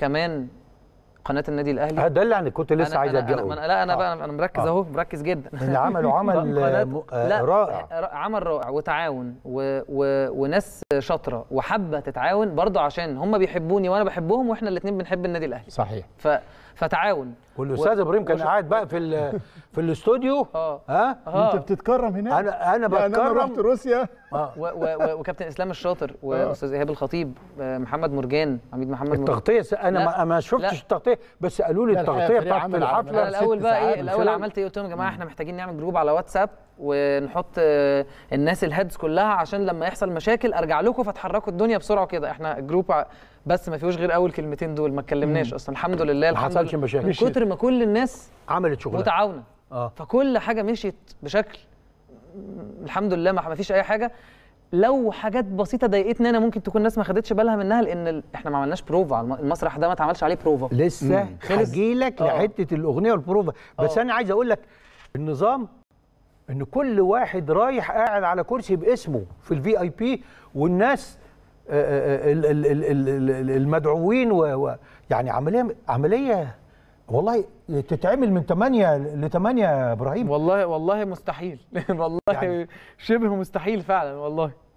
كمان قناه النادي الاهلي آه، ده اللي انا كنت لسه عايز أنا, انا لا انا آه. بقى انا مركز آه. اهو مركز جدا اللي عملوا عمل آه، رائع عمل رائع وتعاون و... و... وناس شاطره وحابه تتعاون برضه عشان هم بيحبوني وانا بحبهم واحنا الاثنين بنحب النادي الاهلي صحيح ف... فتعاون والاستاذ ابراهيم كان قاعد بقى في في الاستوديو اه ها اه. انت بتتكرم هناك انا انا بتكرم يعني انا رحت روسيا آه. وكابتن اسلام الشاطر آه. واستاذ ايهاب الخطيب آه، محمد مرجان عميد محمد مرجان التغطيه انا ما شفتش التغطيه بس قالوا لي التغطيه بتاعت الحفله الاول بقى ايه الاول عملت ايه قلت لهم يا جماعه احنا محتاجين نعمل جروب على واتساب ونحط الناس الهيدز كلها عشان لما يحصل مشاكل ارجع لكم فتحركوا الدنيا بسرعه كده احنا جروب بس ما فيهوش غير اول كلمتين دول ما اتكلمناش اصلا الحمد لله الحمد لله ما حصلش مشاكل من كتر ما كل الناس عملت شغلها متعاونه آه. فكل حاجه مشيت بشكل الحمد لله ما فيش اي حاجه لو حاجات بسيطه ضايقتني انا ممكن تكون الناس ما خدتش بالها منها لان احنا ما عملناش بروفا على المسرح ده ما اتعملش عليه بروفا لسه لك آه. لحته الاغنيه والبروفا بس أوه. انا عايز اقول لك النظام ان كل واحد رايح قاعد على كرسي باسمه في الفي اي بي والناس آه، آه، المدعوين و... يعني عمليه عمليه والله تتعمل من 8 ل 8 يا ابراهيم والله والله مستحيل والله يعني شبه مستحيل فعلا والله